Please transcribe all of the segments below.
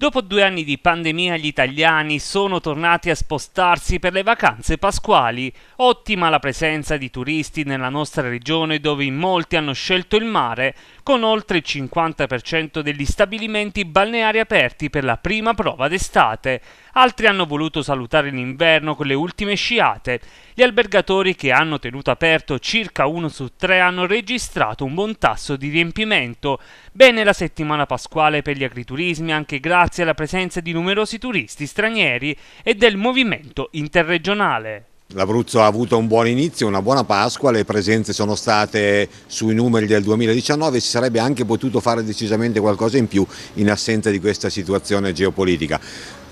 Dopo due anni di pandemia gli italiani sono tornati a spostarsi per le vacanze pasquali. Ottima la presenza di turisti nella nostra regione dove in molti hanno scelto il mare, con oltre il 50% degli stabilimenti balneari aperti per la prima prova d'estate altri hanno voluto salutare l'inverno con le ultime sciate. Gli albergatori che hanno tenuto aperto circa uno su tre hanno registrato un buon tasso di riempimento. Bene la settimana pasquale per gli agriturismi anche grazie alla presenza di numerosi turisti stranieri e del movimento interregionale. L'Abruzzo ha avuto un buon inizio, una buona Pasqua, le presenze sono state sui numeri del 2019, si sarebbe anche potuto fare decisamente qualcosa in più in assenza di questa situazione geopolitica.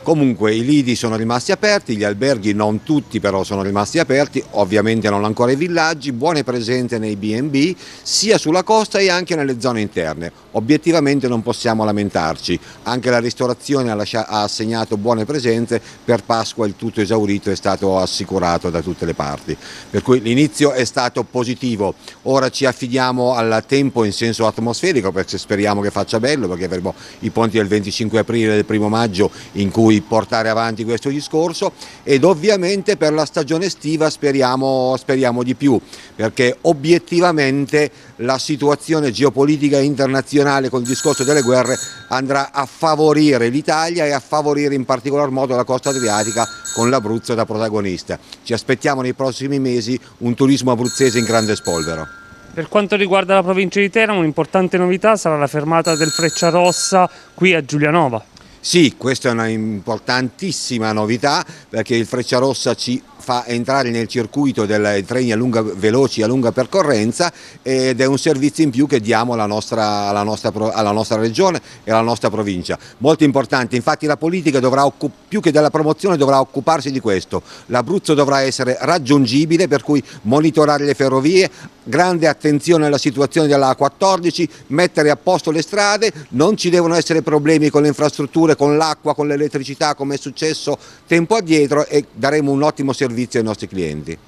Comunque i lidi sono rimasti aperti, gli alberghi non tutti però sono rimasti aperti, ovviamente non ancora i villaggi, buone presenze nei B&B sia sulla costa e anche nelle zone interne. Obiettivamente non possiamo lamentarci, anche la ristorazione ha assegnato buone presenze, per Pasqua il tutto esaurito è stato assicurato da tutte le parti. Per cui l'inizio è stato positivo, ora ci affidiamo al tempo in senso atmosferico perché speriamo che faccia bello perché avremo i ponti del 25 aprile e del 1 maggio in cui cui portare avanti questo discorso ed ovviamente per la stagione estiva speriamo, speriamo di più perché obiettivamente la situazione geopolitica internazionale con il discorso delle guerre andrà a favorire l'Italia e a favorire in particolar modo la costa adriatica con l'Abruzzo da protagonista. Ci aspettiamo nei prossimi mesi un turismo abruzzese in grande spolvero. Per quanto riguarda la provincia di Teramo, un'importante novità sarà la fermata del Frecciarossa qui a Giulianova. Sì, questa è una importantissima novità perché il Frecciarossa ci fa entrare nel circuito dei treni a lunga, veloci a lunga percorrenza ed è un servizio in più che diamo alla nostra, alla, nostra, alla nostra, regione e alla nostra provincia. Molto importante, infatti la politica dovrà più che della promozione dovrà occuparsi di questo. L'Abruzzo dovrà essere raggiungibile per cui monitorare le ferrovie, grande attenzione alla situazione della A14, mettere a posto le strade, non ci devono essere problemi con le infrastrutture con l'acqua, con l'elettricità come è successo tempo addietro e daremo un ottimo servizio ai nostri clienti.